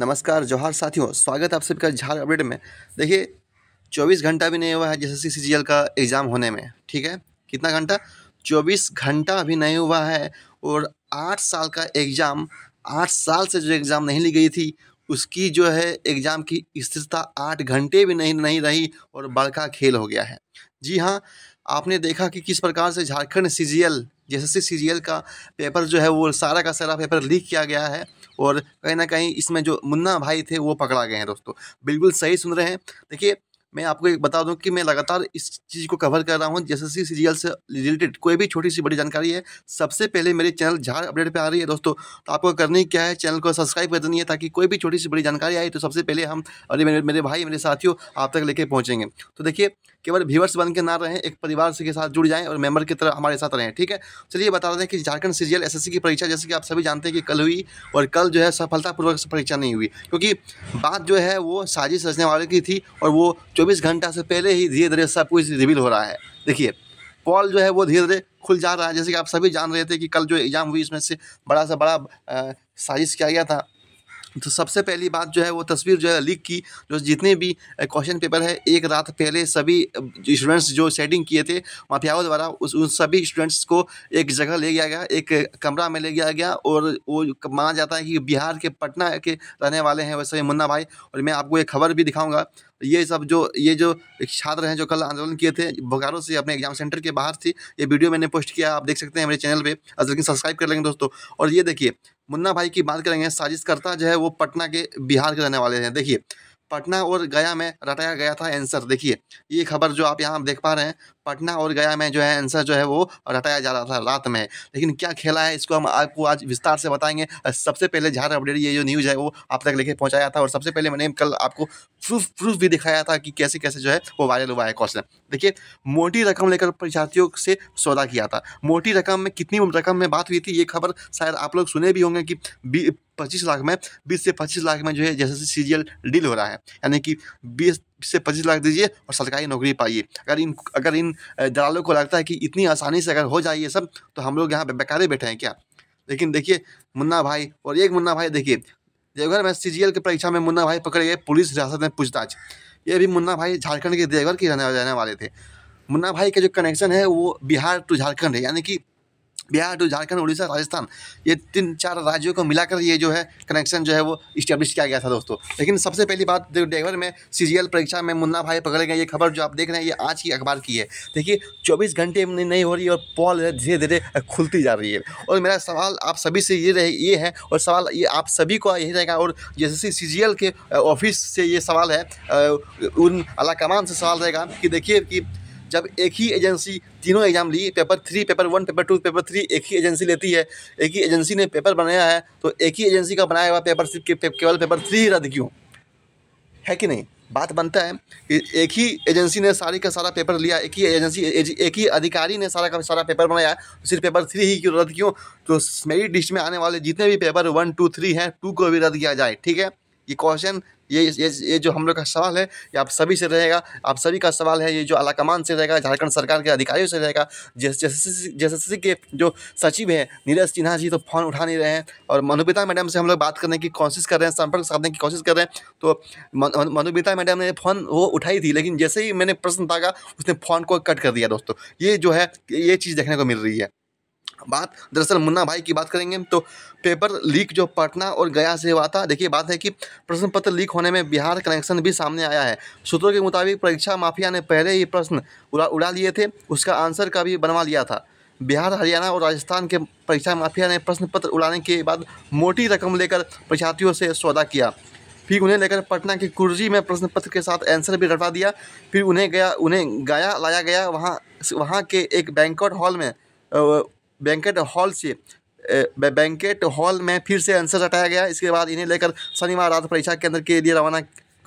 नमस्कार जोहार साथियों स्वागत है आप सभी का झार अपडेट में देखिए 24 घंटा भी नहीं हुआ है जैसे सी का एग्ज़ाम होने में ठीक है कितना घंटा 24 घंटा अभी नहीं हुआ है और आठ साल का एग्ज़ाम आठ साल से जो एग्ज़ाम नहीं ली गई थी उसकी जो है एग्ज़ाम की स्थिरता आठ घंटे भी नहीं नहीं रही और बड़का खेल हो गया है जी हाँ आपने देखा कि किस प्रकार से झारखंड सी जैसे सीरियल का पेपर जो है वो सारा का सारा पेपर लीक किया गया है और कहीं ना कहीं इसमें जो मुन्ना भाई थे वो पकड़ा गए हैं दोस्तों बिल्कुल सही सुन रहे हैं देखिए मैं आपको एक बता दूं कि मैं लगातार इस चीज़ को कवर कर रहा हूं जैसे सीरियल से रिलेटेड कोई भी छोटी सी बड़ी जानकारी है सबसे पहले मेरे चैनल झाड़ अपडेट पे आ रही है दोस्तों तो आपको करनी क्या है चैनल को सब्सक्राइब कर देनी है ताकि कोई भी छोटी सी बड़ी जानकारी आए तो सबसे पहले हम अरे मेरे मेरे भाई मेरे साथियों आप तक लेके पहुँचेंगे तो देखिए केवल व्यूवर्स बन के ना रहें एक परिवार के साथ जुड़ जाएं और मेम्बर की तरह हमारे साथ रहें ठीक है चलिए बता दें कि झारखंड सी जी की परीक्षा जैसे कि आप सभी जानते हैं कि कल हुई और कल जो है सफलतापूर्वक परीक्षा नहीं हुई क्योंकि बात जो है वो साजिश रचने वाले की थी और वो चौबीस घंटा से पहले ही धीरे धीरे सब कुछ रिवील हो रहा है देखिए पॉल जो है वो धीरे धीरे खुल जा रहा है जैसे कि आप सभी जान रहे थे कि कल जो एग्ज़ाम हुई इसमें से बड़ा सा बड़ा साजिश किया गया था तो सबसे पहली बात जो है वो तस्वीर जो है लीक की जो जितने भी क्वेश्चन पेपर है एक रात पहले सभी स्टूडेंट्स जो सेटिंग किए थे माफियाओं द्वारा उस उन सभी स्टूडेंट्स को एक जगह ले गया गया एक कमरा में ले गया गया और वो माना जाता है कि बिहार के पटना के रहने वाले हैं वैसे मुन्ना भाई और मैं आपको एक खबर भी दिखाऊँगा ये सब जो ये जो छात्र हैं जो कल आंदोलन किए थे बोकारो से अपने एग्जाम सेंटर के बाहर थी ये वीडियो मैंने पोस्ट किया आप देख सकते हैं मेरे चैनल पे और लेकिन सब्सक्राइब कर लेंगे दोस्तों और ये देखिए मुन्ना भाई की बात करेंगे साजिशकर्ता जो है वो पटना के बिहार के रहने वाले हैं देखिए पटना और गया में रटाया गया था आंसर देखिए ये खबर जो आप यहाँ देख पा रहे हैं पटना और गया में जो है आंसर जो है वो रटाया जा रहा था रात में लेकिन क्या खेला है इसको हम आपको आज विस्तार से बताएंगे सबसे पहले झारखंड अपडेट ये जो न्यूज़ है वो आप तक लेके पहुंचाया था और सबसे पहले मैंने कल आपको प्रूफ प्रूफ भी दिखाया था कि कैसे कैसे जो है वो वायरल हुआ है क्वेश्चन देखिए मोटी रकम लेकर परीक्षार्थियों से सौदा किया था मोटी रकम में कितनी रकम में बात हुई थी ये खबर शायद आप लोग सुने भी होंगे कि पच्चीस लाख में बीस से पच्चीस लाख में जो है जैसे सीरियल डील हो रहा है यानी कि बीस से पच्चीस लाख दीजिए और सरकारी नौकरी पाइए अगर इन अगर इन दलालों को लगता है कि इतनी आसानी से अगर हो जाए ये सब तो हम लोग यहाँ बेकारे बैठे हैं क्या लेकिन देखिए मुन्ना भाई और एक मुन्ना भाई देखिए देवघर में सी की परीक्षा में मुन्ना भाई पकड़े गए पुलिस हिरासत में पूछताछ ये भी मुन्ना भाई झारखंड के देवघर के रहने वाले थे मुन्ना भाई का जो कनेक्शन है वो बिहार टू झारखंड है यानी कि बिहार टू झारखंड उड़ीसा राजस्थान ये तीन चार राज्यों को मिलाकर ये जो है कनेक्शन जो है वो इस्टेब्लिश किया गया था दोस्तों लेकिन सबसे पहली बात देवघर में सी परीक्षा में मुन्ना भाई पकड़े गए ये खबर जो आप देख रहे हैं ये आज की अखबार की है देखिए चौबीस घंटे नहीं हो रही और पॉल धीरे धीरे खुलती जा रही है और मेरा सवाल आप सभी से ये रहे ये है और सवाल ये आप सभी को यही रहेगा और जैसे सी के ऑफिस से ये सवाल है उन कमान से सवाल रहेगा कि देखिए कि जब एक ही एजेंसी तीनों एग्ज़ाम ली paper three paper one paper two paper three एक ही एजेंसी लेती है एक ही एजेंसी ने पेपर बनाया है तो एक ही एजेंसी का बनाया हुआ पेपर सिर्फ के, केवल पेपर थ्री ही रद्द क्यों है कि नहीं बात बनता है कि एक ही एजेंसी ने सारी का सारा पेपर लिया एक ही एजेंसी एज, एक ही अधिकारी ने सारा का सारा पेपर बनाया तो सिर्फ पेपर थ्री ही क्यों रद्द क्यों तो मेरी डिस्ट में आने वाले जितने भी पेपर वन टू थ्री हैं टू को भी रद्द किया जाए ठीक है ये क्वेश्चन ये ये ये जो हम लोग का सवाल है ये आप सभी से रहेगा आप सभी का सवाल है ये जो आलाकमान से रहेगा झारखंड सरकार के अधिकारियों से रहेगा जैसे के जो सचिव हैं नीरज सिन्हा जी तो फ़ोन उठा नहीं रहे हैं और मनुबिता मैडम से हम लोग बात करने की कोशिश कर रहे हैं संपर्क साधने की कोशिश कर रहे हैं तो मनुबिता मैडम ने फ़ोन वो उठाई थी लेकिन जैसे ही मैंने प्रश्न दागा उसने फ़ोन को कट कर दिया दोस्तों ये जो है ये चीज़ देखने को मिल रही है बात दरअसल मुन्ना भाई की बात करेंगे तो पेपर लीक जो पटना और गया से हुआ था देखिए बात है कि प्रश्न पत्र लीक होने में बिहार कनेक्शन भी सामने आया है सूत्रों के मुताबिक परीक्षा माफिया ने पहले ही प्रश्न उड़ा उड़ा लिए थे उसका आंसर का भी बनवा लिया था बिहार हरियाणा और राजस्थान के परीक्षा माफिया ने प्रश्न पत्र उड़ाने के बाद मोटी रकम लेकर परीक्षार्थियों से सौदा किया फिर उन्हें लेकर पटना के कुर्जी में प्रश्न पत्र के साथ आंसर भी रटवा दिया फिर उन्हें गया उन्हें गया लाया गया वहाँ वहाँ के एक बैंकट हॉल में बैंकेट हॉल से बैंकेट हॉल में फिर से आंसर हटाया गया इसके बाद इन्हें लेकर शनिवार रात परीक्षा केंद्र के लिए रवाना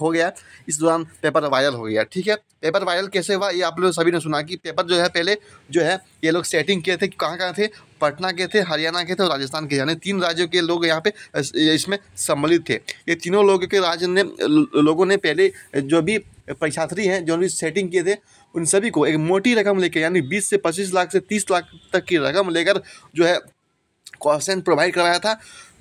हो गया इस दौरान पेपर वायरल हो गया ठीक है पेपर वायरल कैसे हुआ ये आप लोग सभी ने सुना कि पेपर जो है पहले जो है ये लोग सेटिंग किए थे कहाँ कहाँ थे पटना के थे हरियाणा के थे और राजस्थान के यानी तीन राज्यों के लोग यहाँ पे इसमें सम्मिलित थे ये तीनों लोगों के राज्य ने लोगों ने पहले जो भी परीक्षार्थी हैं जो भी सेटिंग किए थे उन सभी को एक मोटी रकम लेकर यानी बीस से पच्चीस लाख से तीस लाख तक की रकम लेकर जो है क्वेश्चन प्रोवाइड कराया था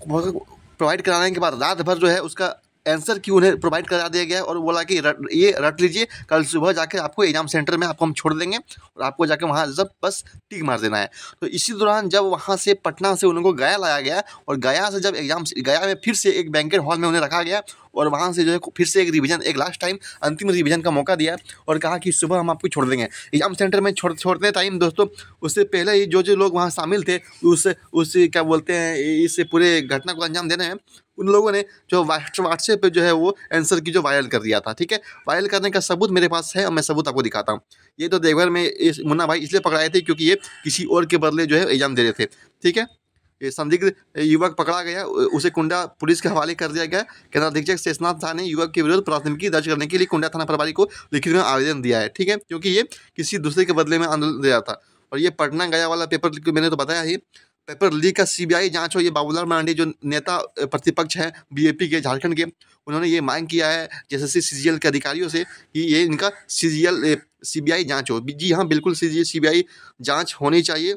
प्रोवाइड कराने के बाद रात भर जो है उसका आंसर की उन्हें प्रोवाइड करा दिया गया और बोला कि रट, ये रट लीजिए कल सुबह जाकर आपको एग्जाम सेंटर में आपको हम छोड़ देंगे और आपको जाकर वहाँ जब बस टिक मार देना है तो इसी दौरान जब वहाँ से पटना से उनको गया लाया गया और गया से जब एग्जाम गया में फिर से एक बैंकेट हॉल में उन्हें रखा गया और वहाँ से जो है फिर से एक रिविज़न एक लास्ट टाइम अंतिम रिविज़न का मौका दिया और कहा कि सुबह हम आपको छोड़ देंगे एग्जाम सेंटर में छोड़ छोड़ते टाइम दोस्तों उससे पहले ही जो जो लोग वहाँ शामिल थे उस उस क्या बोलते हैं इस पूरे घटना को अंजाम देने हैं उन लोगों ने जो व्हाट्सएप पे जो है वो आंसर की जो वायरल कर दिया था ठीक है वायरल करने का सबूत मेरे पास है और मैं सबूत आपको दिखाता हूँ ये तो देवघर में इस मुन्ना भाई इसलिए पकड़ाए थे क्योंकि ये किसी और के बदले जो है एग्ज़ाम दे रहे थे ठीक है संदिग्ध युवक पकड़ा गया उसे कुंडा पुलिस के हवाले कर दिया गया केंद्र अधीक्षक शेषनाथ झा ने युवक के विरुद्ध प्राथमिकी दर्ज करने के लिए कुंडा थाना प्रभारी को लिखित में आवेदन दिया है ठीक है क्योंकि ये किसी दूसरे के बदले में आंदोलन दिया था और ये पटना गया वाला पेपर मैंने तो बताया ही पेपर लीक का सीबीआई जांच हो ये बाबूलाल मरांडी जो नेता प्रतिपक्ष हैं बीएपी के झारखंड के उन्होंने ये मांग किया है जैसे सीजीएल के अधिकारियों से कि ये इनका सीजीएल सीबीआई जांच हो जी हाँ बिल्कुल सीजीएल सीबीआई जांच होनी चाहिए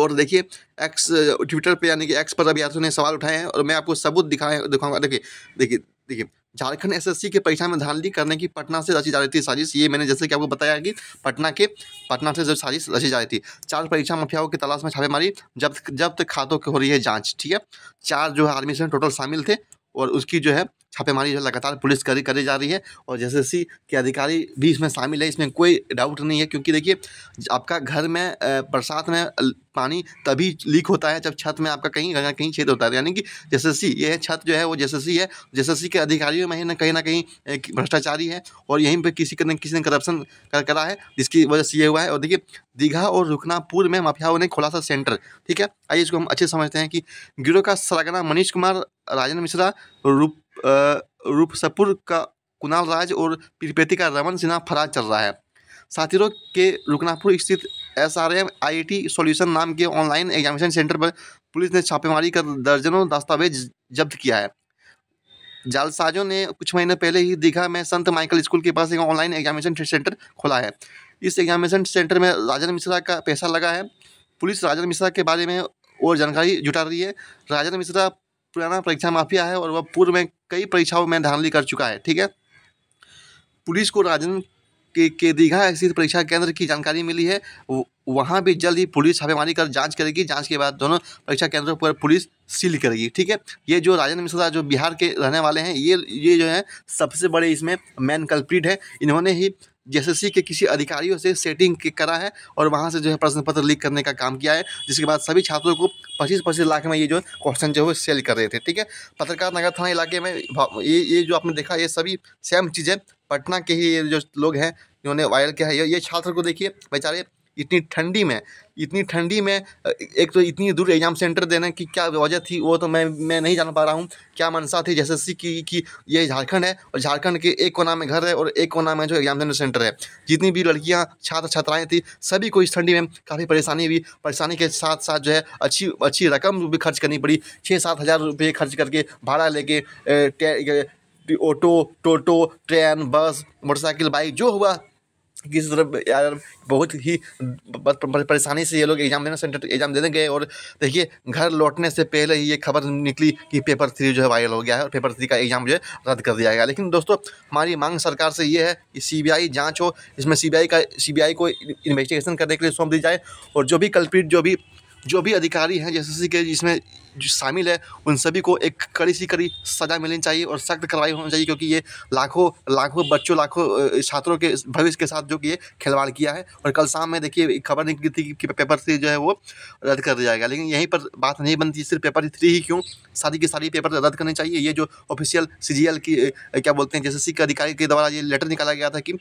और देखिए एक्स ट्विटर पे यानी कि एक्स पर अभ्यार्थियों ने सवाल उठाए हैं और मैं आपको सबूत दिखाए दिखाऊंगा देखिए देखिए देखिए झारखंड एसएससी के परीक्षा में धांधली करने की पटना से रची जा रही थी साजिश ये मैंने जैसे कि आपको बताया कि पटना के पटना से जब साजिश रची जा रही थी चार परीक्षा माफियाओं की तलाश में छापेमारी जब जब तक खातों की हो रही है जाँच ठीक है चार जो है आर्मी से टोटल शामिल थे और उसकी जो है छापेमारी जो लगातार पुलिस करी करी जा रही है और जैसे के अधिकारी भी इसमें शामिल है इसमें कोई डाउट नहीं है क्योंकि देखिए आपका घर में बरसात में पानी तभी लीक होता है जब छत में आपका कहीं कहीं छेद होता है यानी कि जैसे ये यह छत जो है वो जैसे है जैसे के अधिकारियों में ना कहीं ना कहीं भ्रष्टाचारी है और यहीं पर किसी ने किसी ने करप्शन कर करा है जिसकी वजह से ये हुआ है और देखिए दीघा और रुकनापुर में माफियाओं ने खुलासा सेंटर ठीक है आइए इसको हम अच्छे समझते हैं कि गिरोह का सरागना मनीष कुमार राजन मिश्रा रूप रूपसपुर का कुणाल राज और पीरपेती का रमन सिन्हा फरार चल रहा है साथियों के रुकनापुर स्थित S R M I T solution नाम के ऑनलाइन एग्जामिनेशन सेंटर पर पुलिस ने छापेमारी कर दर्जनों दस्तावेज जब्त किया है जालसाजों ने कुछ महीने पहले ही दीघा में संत माइकल स्कूल के पास एक ऑनलाइन एग्जामिनेशन सेंटर खोला है इस एग्जामिनेशन सेंटर में राजन मिश्रा का पैसा लगा है पुलिस राजन मिश्रा के बारे में और जानकारी जुटा रही है राजन मिश्रा पुराना परीक्षा माफिया है और वह पूर्व में कई परीक्षाओं में धांधली कर चुका है ठीक है पुलिस को राजन के, के दीघा स्थित परीक्षा केंद्र की जानकारी मिली है वहाँ भी जल्द ही पुलिस छापेमारी कर जांच करेगी जांच के बाद दोनों परीक्षा केंद्रों पर पुलिस सील करेगी ठीक है ये जो राजन मिश्रा जो बिहार के रहने वाले हैं ये ये जो है सबसे बड़े इसमें मैन कल्प्रीट है इन्होंने ही जेएसएससी के किसी अधिकारियों से सेटिंग करा है और वहाँ से जो है प्रश्न पत्र लीक करने का काम किया है जिसके बाद सभी छात्रों को पच्चीस पच्चीस लाख में ये जो क्वेश्चन जो है सेल कर रहे थे ठीक है पत्रकार नगर थाना इलाके में ये ये जो आपने देखा ये सभी सेम चीज़ें पटना के ही जो लोग हैं इन्होंने वायरल किया है ये छात्र को देखिए बेचारे इतनी ठंडी में इतनी ठंडी में एक तो इतनी दूर एग्ज़ाम सेंटर देने की क्या वजह थी वो तो मैं मैं नहीं जान पा रहा हूँ क्या मनसा थी जैसे सी की कि ये झारखंड है और झारखंड के एक कोना में घर है और एक कोना में जो एग्ज़ाम सेंटर है जितनी भी लड़कियाँ छात्र छात्राएँ थी सभी को इस ठंडी में काफ़ी परेशानी हुई परेशानी के साथ साथ जो है अच्छी अच्छी रकम भी खर्च करनी पड़ी छः सात हज़ार रुपये खर्च करके भाड़ा लेके auto toto train bus motorcycle bike जो हुआ किसी तरह यार बहुत ही परेशानी से ये लोग एग्ज़ाम सेंटर एग्ज़ाम देने गए और देखिए घर लौटने से पहले ही ये खबर निकली कि पेपर थ्री जो है वायरल हो गया है और पेपर थ्री का एग्ज़ाम जो है रद्द कर दिया गया लेकिन दोस्तों हमारी मांग सरकार से ये है कि सीबीआई जांच हो इसमें सीबीआई का सीबीआई को इन्वेस्टिगेशन करने के लिए सौंप दी जाए और जो भी कल्पीट जो भी जो भी अधिकारी हैं जैसे के जिसमें जो शामिल है उन सभी को एक कड़ी सी कड़ी सज़ा मिलनी चाहिए और सख्त कार्रवाई होनी चाहिए क्योंकि ये लाखों लाखों बच्चों लाखों छात्रों के भविष्य के साथ जो कि ये खिलवाड़ किया है और कल शाम में देखिए खबर निकली थी कि पेपर थ्री जो है वो रद्द कर दिया जाएगा लेकिन यहीं पर बात नहीं बनती सिर्फ पेपर थ्री ही क्यों सारी की सारी पेपर रद्द करनी चाहिए ये जो ऑफिशियल सी की क्या बोलते हैं जैसे के अधिकारी के द्वारा ये लेटर निकाला गया था कि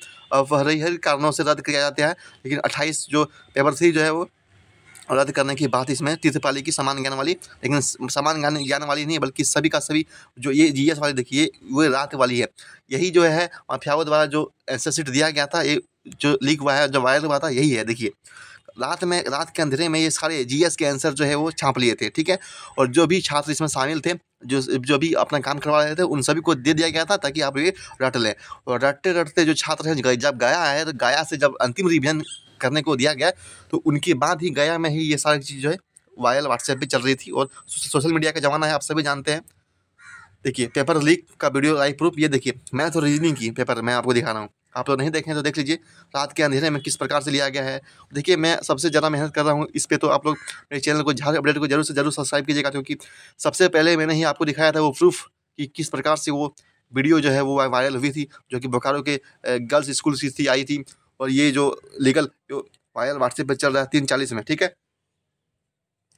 हर कारणों से रद्द किया जाता है लेकिन अट्ठाईस जो पेपर थ्री जो है वो रद्द करने की बात इसमें तीर्थपाली की समान ज्ञान वाली लेकिन समान ज्ञान ज्ञान वाली नहीं बल्कि सभी का सभी जो ये जी एस वाली देखिए वो रात वाली है यही जो है माफियाओं द्वारा जो एंसर दिया गया था ये जो लीक हुआ है जो वायरल हुआ था यही है देखिए रात में रात के अंधेरे में ये सारे जीएस के आंसर जो है वो छाप लिए थे ठीक है और जो भी छात्र इसमें शामिल थे जो जो भी अपना काम करवा रहे थे उन सभी को दे दिया गया था ताकि आप ये रट लें और रटते रटते जो छात्र हैं जब गया है तो गया से जब अंतिम रिविजन करने को दिया गया तो उनके बाद ही गया में ही ये सारी चीज़ जो है वायरल व्हाट्सएप पर चल रही थी और सोशल मीडिया का ज़माना है आप सभी जानते हैं देखिए पेपर लीक का वीडियो लाइव प्रूफ ये देखिए मैं तो रीजनिंग की पेपर मैं आपको दिखा रहा हूँ आप तो नहीं देखें तो देख लीजिए रात के अंधेरे में किस प्रकार से लिया गया है देखिए मैं सबसे ज़्यादा मेहनत कर रहा हूँ इस पर तो आप लोग मेरे चैनल को झार अपडेट को जरूर से जरूर सब्सक्राइब कीजिएगा क्योंकि सबसे पहले मैंने ही आपको दिखाया था वो प्रूफ कि किस प्रकार से वो वीडियो जो है वो वायरल हुई थी जो कि बोकारो के गर्ल्स स्कूल की थी आई थी और ये जो लीगल जो वायरल व्हाट्सएप पर चल रहा है तीन चालीस में ठीक है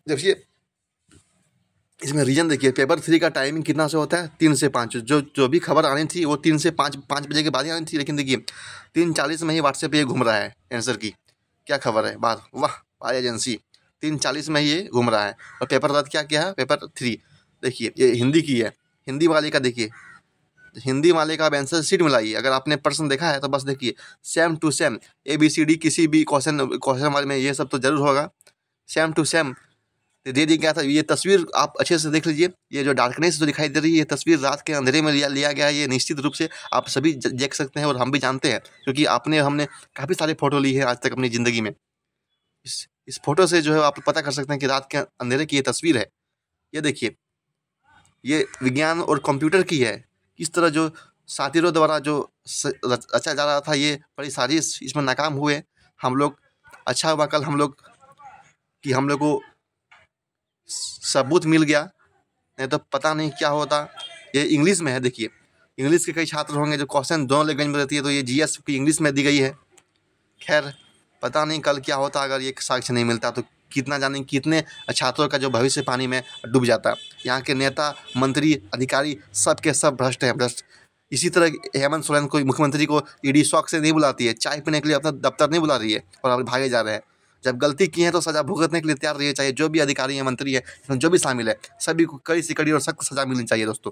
जब ये इसमें रीजन देखिए पेपर थ्री का टाइमिंग कितना से होता है तीन से पाँच जो जो भी खबर आनी थी वो तीन से पाँच पाँच बजे के बाद ही आनी थी लेकिन देखिए तीन चालीस में ही व्हाट्सएप पर ये घूम रहा है आंसर की क्या खबर है बात वाह पाई एजेंसी तीन चालीस में ही ये घूम रहा है और पेपर रात क्या क्या है पेपर थ्री देखिए ये हिंदी की है हिंदी वाले का देखिए हिंदी वाले का आप आंसर सीट मिलाइए अगर आपने पर्सन देखा है तो बस देखिए same to same A B C D किसी भी क्वेश्चन क्वेश्चन वाले में ये सब तो जरूर होगा सेम टू सेम दे दिया गया था ये तस्वीर आप अच्छे से देख लीजिए ये जो डार्कनेस जो दिखाई दे रही है ये तस्वीर रात के अंधेरे में लिया लिया गया है ये निश्चित रूप से आप सभी देख सकते हैं और हम भी जानते हैं क्योंकि आपने हमने काफ़ी सारे फ़ोटो लिए हैं आज तक अपनी ज़िंदगी में इस इस फोटो से जो है आप पता कर सकते हैं कि रात के अंधेरे की ये तस्वीर है ये देखिए ये विज्ञान और कंप्यूटर की है किस तरह जो साथियों द्वारा जो रचा जा रहा था ये बड़ी सारी इसमें नाकाम हुए हम लोग अच्छा हुआ कल हम लोग कि हम लोग को सबूत मिल गया नहीं तो पता नहीं क्या होता ये इंग्लिश में है देखिए इंग्लिश के कई छात्र होंगे जो क्वेश्चन दोनों लैंग्वेज में रहती है तो ये जीएस की इंग्लिश में दी गई है खैर पता नहीं कल क्या होता अगर ये साक्ष्य नहीं मिलता तो कितना जाने कितने छात्रों का जो भविष्य पानी में डूब जाता है यहाँ के नेता मंत्री अधिकारी सब के सब भ्रष्ट हैं भ्रष्ट इसी तरह हेमंत सोरेन को मुख्यमंत्री को ईडी शौक से नहीं बुलाती है चाय पीने के लिए अपना दफ्तर नहीं बुला रही है और अब भागे जा रहे हैं जब गलती की है तो सजा भुगतने के लिए तैयार रहिए चाहिए जो भी अधिकारी है मंत्री है जो भी शामिल है सभी को कड़ी से कड़ी और सख्त सजा मिलनी चाहिए दोस्तों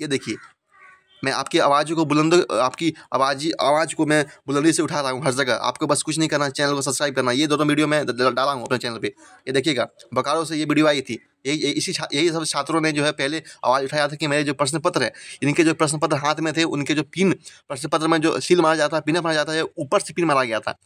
ये देखिए मैं आपकी आवाज़ को बुलंद आपकी आवाज़ी आवाज़ को मैं बुलंदी से उठा रहा हूँ हर जगह आपको बस कुछ नहीं करना चैनल को सब्सक्राइब करना ये दोनों वीडियो मैं डाला हूँ अपने चैनल पे ये देखिएगा बकारों से ये वीडियो आई थी यही इसी यही सब छात्रों ने जो है पहले आवाज़ उठाया था कि मेरे जो प्रश्न पत्र है इनके जो प्रश्न पत्र हाथ में थे उनके जो पिन प्रश्न पत्र में जो सील मारा जाता है पिन मारा जाता है ऊपर से पिन मारा गया था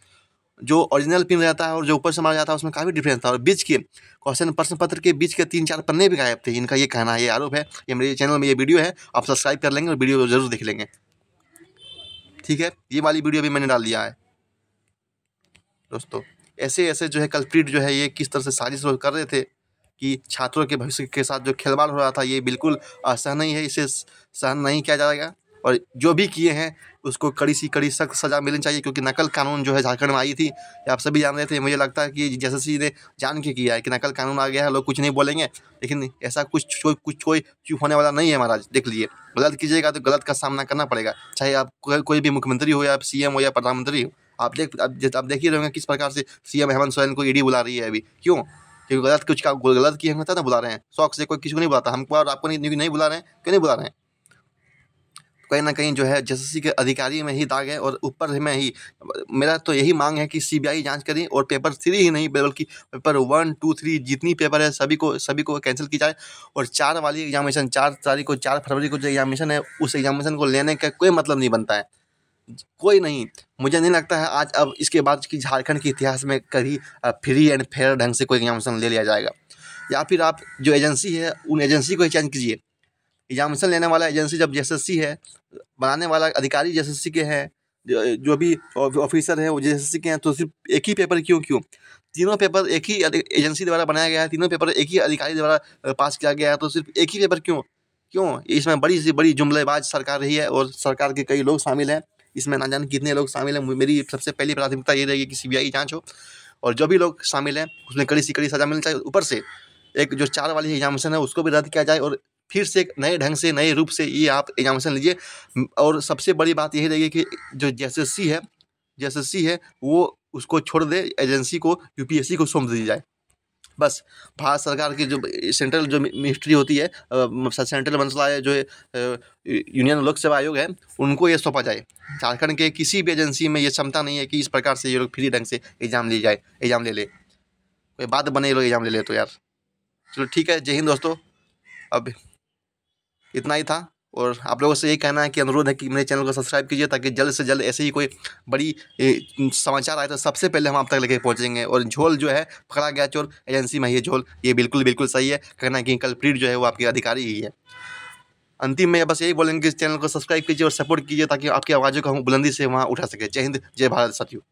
जो ओरिजिनल पिन रहता है और जो ऊपर से मारा जाता है उसमें काफ़ी डिफरेंस था और बीच के क्वेश्चन प्रश्न पत्र के बीच के तीन चार पन्ने भी गायब थे इनका ये कहना है ये आरोप है ये मेरे चैनल में ये वीडियो है आप सब्सक्राइब कर लेंगे और वीडियो जरूर देख लेंगे ठीक है ये वाली वीडियो भी मैंने डाल दिया है दोस्तों ऐसे ऐसे जो है कल्प्रिट जो है ये किस तरह से साजिश कर रहे थे कि छात्रों के भविष्य के साथ जो खिलवाड़ हो रहा था ये बिल्कुल नहीं है इसे सहन नहीं किया जाएगा और जो भी किए हैं उसको कड़ी सी कड़ी सख्त सज़ा मिलनी चाहिए क्योंकि नकल कानून जो है झारखंड में आई थी आप सभी जान रहे थे मुझे लगता है कि जैसे सी ने जान के किया है कि नकल कानून आ गया है लोग कुछ नहीं बोलेंगे लेकिन ऐसा कुछ कुछ कोई चूँ होने वाला नहीं है महाराज देख लिए गलत कीजिएगा तो गलत का सामना करना पड़ेगा चाहे आप कोई भी मुख्यमंत्री हो या सी हो या प्रधानमंत्री हो आप देख आप देख ही रहेंगे किस प्रकार से सी हेमंत सोरेन को ई बुला रही है अभी क्यों क्योंकि गलत कुछ का गलत किए होंगे ना बुला रहे हैं शौक से कोई किसी को नहीं बुलाता हमको और आपको नहीं नहीं बुला रहे हैं क्यों नहीं बुला रहे हैं कहीं ना कहीं जो है जस के अधिकारी में ही दाग है और ऊपर में ही मेरा तो यही मांग है कि सीबीआई जांच करें और पेपर थ्री ही नहीं बल्कि पेपर वन टू थ्री जितनी पेपर है सभी को सभी को कैंसिल की जाए और चार वाली एग्जामिनेशन चार तारीख को चार फरवरी को जो एग्जामिनेशन है उस एग्जामिनेशन को लेने का कोई मतलब नहीं बनता है कोई नहीं मुझे नहीं लगता है आज अब इसके बाद कि झारखंड के इतिहास में कभी फ्री एंड फेयर ढंग से कोई एग्जामिनेशन ले लिया जाएगा या फिर आप जो एजेंसी है उन एजेंसी को ही चेंज कीजिए एग्जामिनेशन लेने वाला एजेंसी जब जे है बनाने वाला अधिकारी जे के हैं जो भी ऑफिसर हैं वो जे के हैं तो सिर्फ एक ही पेपर क्यों क्यों तीनों पेपर एक ही एजेंसी द्वारा बनाया गया है तीनों पेपर एक ही अधिकारी द्वारा पास किया गया है तो सिर्फ एक ही पेपर क्यों क्यों इसमें बड़ी सी बड़ी जुमलेबाज सरकार रही है और सरकार के कई लोग शामिल हैं इसमें ना जाने कितने लोग शामिल हैं मेरी सबसे पहली प्राथमिकता ये रहेगी कि सी बी हो और जो भी लोग शामिल हैं उसमें कड़ी सी कड़ी सजा मिलनी चाहिए ऊपर से एक जो चार वाली एग्जामिनेशन है उसको भी रद्द किया जाए और फिर से एक नए ढंग से नए रूप से ये आप एग्जामिनेशन लीजिए और सबसे बड़ी बात यही रहेगी कि जो सी है सी है वो उसको छोड़ दे एजेंसी को यूपीएससी को सौंप दी जाए बस भारत सरकार की जो सेंट्रल जो मिनिस्ट्री होती है सेंट्रल मंत्रालय जो यूनियन लोक सेवा आयोग है उनको ये सौंपा जाए झारखंड के किसी भी एजेंसी में ये क्षमता नहीं है कि इस प्रकार से ये लोग फ्री ढंग से एग्ज़ाम ले जाए एग्ज़ाम ले ले कोई बात बने ये लोग एग्ज़ाम ले ले तो यार चलो ठीक है जय हिंद दोस्तों अब इतना ही था और आप लोगों से यही कहना है कि अनुरोध है कि मेरे चैनल को सब्सक्राइब कीजिए ताकि जल्द से जल्द ऐसे ही कोई बड़ी समाचार आए तो सबसे पहले हम आप तक लेके पहुंचेंगे और झोल जो है पकड़ा गया चोर एजेंसी में ये झोल ये बिल्कुल बिल्कुल सही है कहना है कि कल्प्रीट जो है वो आपके अधिकारी ही है अंतिम में बस यही बोलेंगे कि इस चैनल को सब्सक्राइब कीजिए और सपोर्ट कीजिए ताकि आपकी आवाज़ों को हम बुलंदी से वहाँ उठा सके जय हिंद जय भारत सत्यू